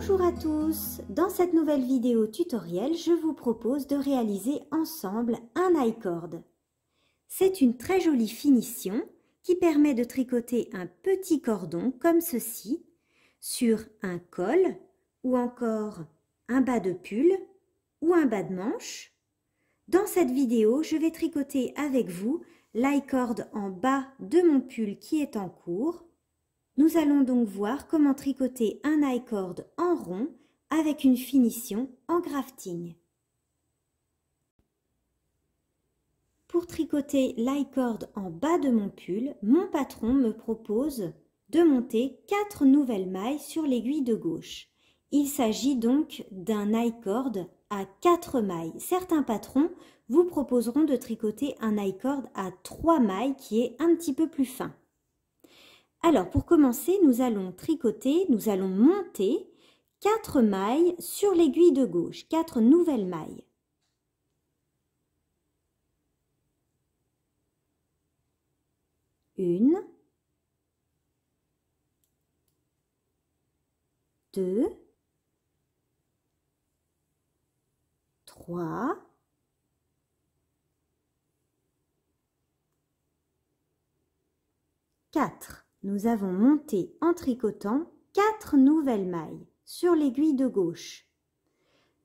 Bonjour à tous Dans cette nouvelle vidéo tutoriel, je vous propose de réaliser ensemble un i C'est une très jolie finition qui permet de tricoter un petit cordon comme ceci sur un col ou encore un bas de pull ou un bas de manche. Dans cette vidéo, je vais tricoter avec vous l'I-cord en bas de mon pull qui est en cours nous allons donc voir comment tricoter un i cord en rond avec une finition en grafting. Pour tricoter li cord en bas de mon pull, mon patron me propose de monter 4 nouvelles mailles sur l'aiguille de gauche. Il s'agit donc d'un i cord à 4 mailles. Certains patrons vous proposeront de tricoter un i cord à 3 mailles qui est un petit peu plus fin. Alors pour commencer, nous allons tricoter, nous allons monter 4 mailles sur l'aiguille de gauche, 4 nouvelles mailles. 1, 2, 3, 4. Nous avons monté en tricotant quatre nouvelles mailles sur l'aiguille de gauche.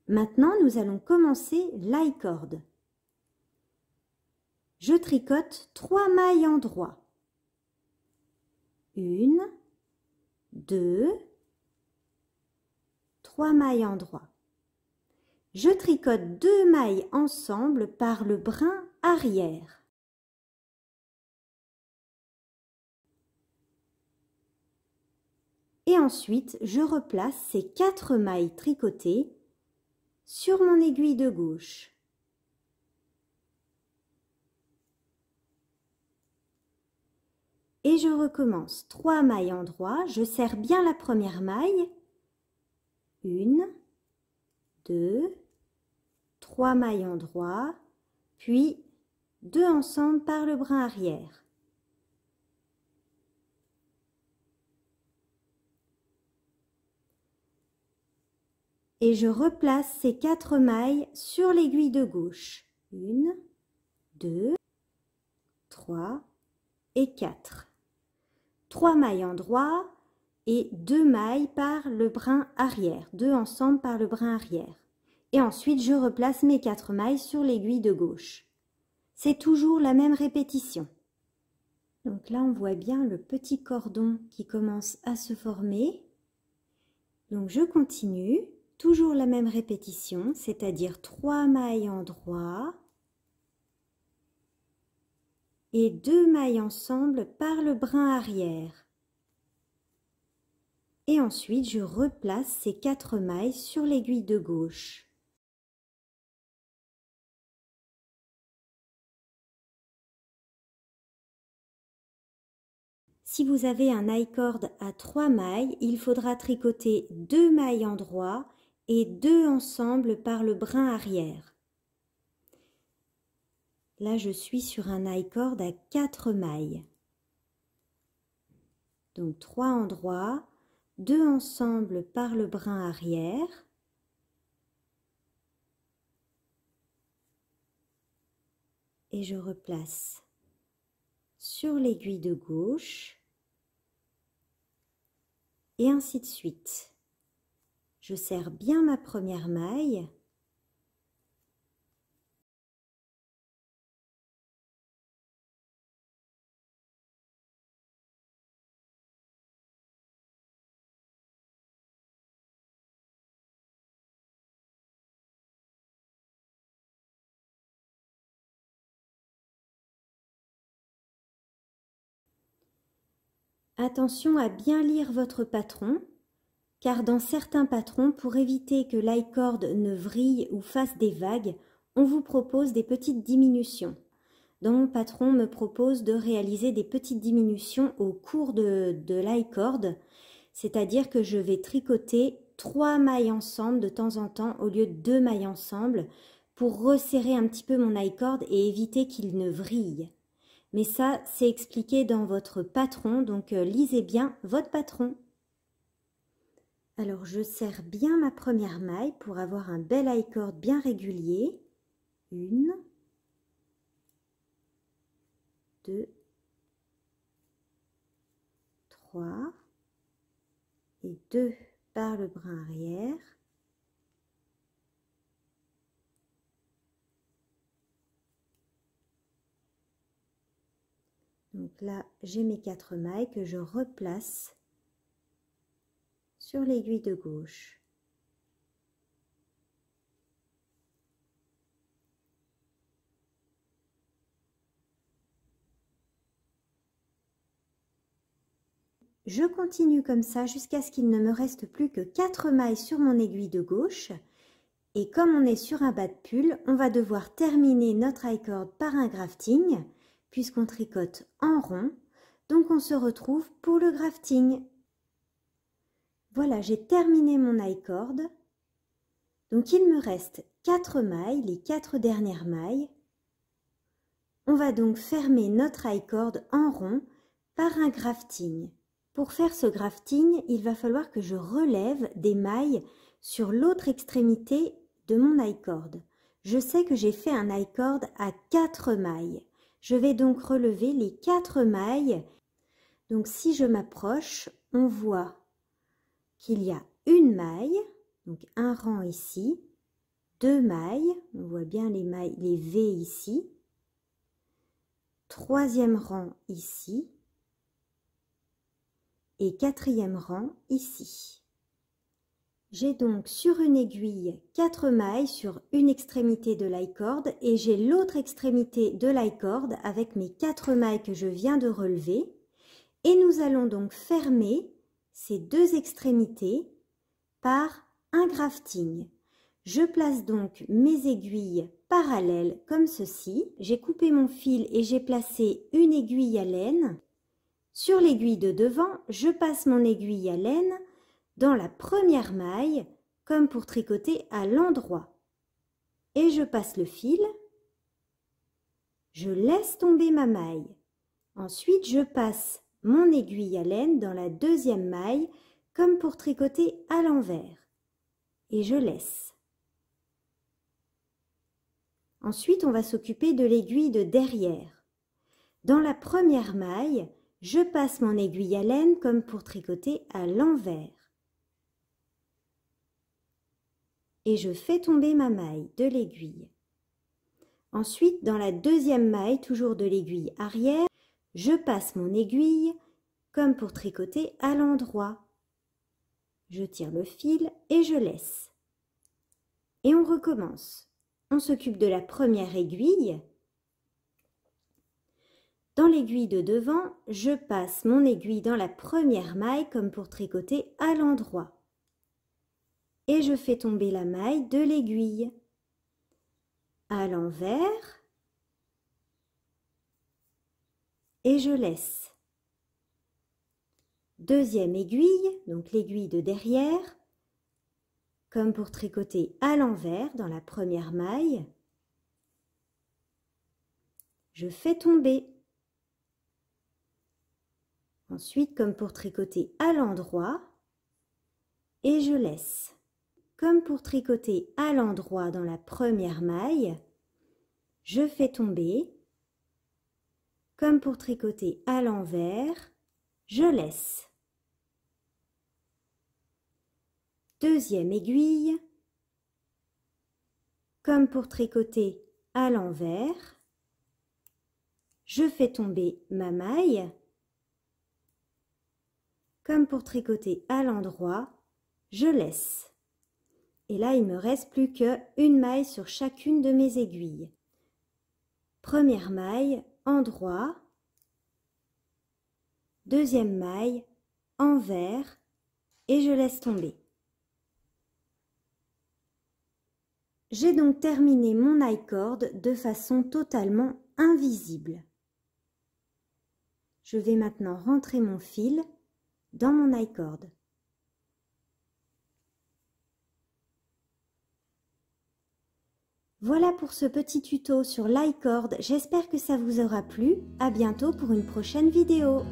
Maintenant, nous allons commencer la corde Je tricote 3 mailles en droit. Une, deux, trois mailles en droit. Je tricote deux mailles ensemble par le brin arrière. et ensuite je replace ces quatre mailles tricotées sur mon aiguille de gauche. Et je recommence. Trois mailles en droit, je serre bien la première maille. Une, deux, trois mailles en droit, puis deux ensemble par le brin arrière. et je replace ces quatre mailles sur l'aiguille de gauche. Une, deux, trois et quatre. Trois mailles en droit et deux mailles par le brin arrière, deux ensemble par le brin arrière. Et ensuite, je replace mes quatre mailles sur l'aiguille de gauche. C'est toujours la même répétition. Donc là, on voit bien le petit cordon qui commence à se former. Donc je continue toujours la même répétition, c'est-à-dire trois mailles en droit et deux mailles ensemble par le brin arrière. Et ensuite, je replace ces quatre mailles sur l'aiguille de gauche. Si vous avez un i à trois mailles, il faudra tricoter deux mailles en droit et deux ensemble par le brin arrière. Là, je suis sur un i cord à 4 mailles. Donc 3 endroits, deux ensemble par le brin arrière. Et je replace sur l'aiguille de gauche et ainsi de suite. Je serre bien ma première maille. Attention à bien lire votre patron car dans certains patrons, pour éviter que l'iCord ne vrille ou fasse des vagues, on vous propose des petites diminutions. Dans mon patron, me propose de réaliser des petites diminutions au cours de, de l'iCord, c'est-à-dire que je vais tricoter trois mailles ensemble de temps en temps au lieu de deux mailles ensemble pour resserrer un petit peu mon iCord et éviter qu'il ne vrille. Mais ça, c'est expliqué dans votre patron, donc euh, lisez bien votre patron. Alors je serre bien ma première maille pour avoir un bel eye bien régulier. Une, deux, trois et deux par le brin arrière. Donc là, j'ai mes quatre mailles que je replace l'aiguille de gauche. Je continue comme ça jusqu'à ce qu'il ne me reste plus que quatre mailles sur mon aiguille de gauche. Et comme on est sur un bas de pull, on va devoir terminer notre high par un grafting, puisqu'on tricote en rond. Donc on se retrouve pour le grafting. Voilà, j'ai terminé mon i-cord. Donc il me reste 4 mailles, les 4 dernières mailles. On va donc fermer notre i-cord en rond par un grafting. Pour faire ce grafting, il va falloir que je relève des mailles sur l'autre extrémité de mon i-cord. Je sais que j'ai fait un i-cord à 4 mailles. Je vais donc relever les 4 mailles. Donc si je m'approche, on voit il y a une maille, donc un rang ici, deux mailles, on voit bien les mailles, les V ici, troisième rang ici et quatrième rang ici. J'ai donc sur une aiguille quatre mailles sur une extrémité de l'icorde et j'ai l'autre extrémité de corde avec mes quatre mailles que je viens de relever. Et nous allons donc fermer ces deux extrémités par un grafting. Je place donc mes aiguilles parallèles comme ceci. J'ai coupé mon fil et j'ai placé une aiguille à laine. Sur l'aiguille de devant, je passe mon aiguille à laine dans la première maille comme pour tricoter à l'endroit. Et je passe le fil. Je laisse tomber ma maille. Ensuite, je passe mon aiguille à laine dans la deuxième maille, comme pour tricoter à l'envers. Et je laisse. Ensuite, on va s'occuper de l'aiguille de derrière. Dans la première maille, je passe mon aiguille à laine comme pour tricoter à l'envers. Et je fais tomber ma maille de l'aiguille. Ensuite, dans la deuxième maille, toujours de l'aiguille arrière, je passe mon aiguille, comme pour tricoter, à l'endroit. Je tire le fil et je laisse. Et on recommence. On s'occupe de la première aiguille. Dans l'aiguille de devant, je passe mon aiguille dans la première maille comme pour tricoter à l'endroit. Et je fais tomber la maille de l'aiguille. À l'envers, et je laisse. Deuxième aiguille, donc l'aiguille de derrière, comme pour tricoter à l'envers dans la première maille, je fais tomber. Ensuite, comme pour tricoter à l'endroit, et je laisse. Comme pour tricoter à l'endroit dans la première maille, je fais tomber comme pour tricoter à l'envers, je laisse. Deuxième aiguille. Comme pour tricoter à l'envers, je fais tomber ma maille. Comme pour tricoter à l'endroit, je laisse. Et là, il me reste plus qu'une une maille sur chacune de mes aiguilles. Première maille, endroit, deuxième maille, envers, et je laisse tomber. J'ai donc terminé mon i de façon totalement invisible. Je vais maintenant rentrer mon fil dans mon i-cord. Voilà pour ce petit tuto sur l'iCord, j'espère que ça vous aura plu, à bientôt pour une prochaine vidéo.